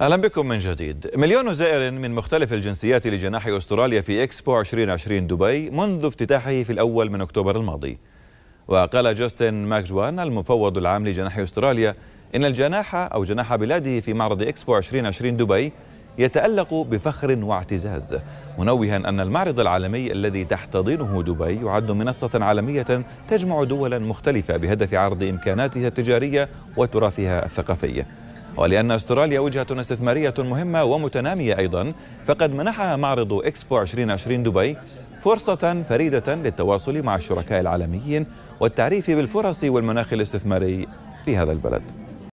أهلا بكم من جديد مليون زائر من مختلف الجنسيات لجناح أستراليا في إكسبو 2020 دبي منذ افتتاحه في الأول من أكتوبر الماضي وقال جاستن ماكجوان المفوض العام لجناح أستراليا إن الجناح أو جناح بلاده في معرض إكسبو 2020 دبي يتألق بفخر واعتزاز منوها أن المعرض العالمي الذي تحتضنه دبي يعد منصة عالمية تجمع دولا مختلفة بهدف عرض إمكاناتها التجارية وتراثها الثقافي ولأن أستراليا وجهة استثمارية مهمة ومتنامية أيضا فقد منحها معرض إكسبو 2020 دبي فرصة فريدة للتواصل مع الشركاء العالميين والتعريف بالفرص والمناخ الاستثماري في هذا البلد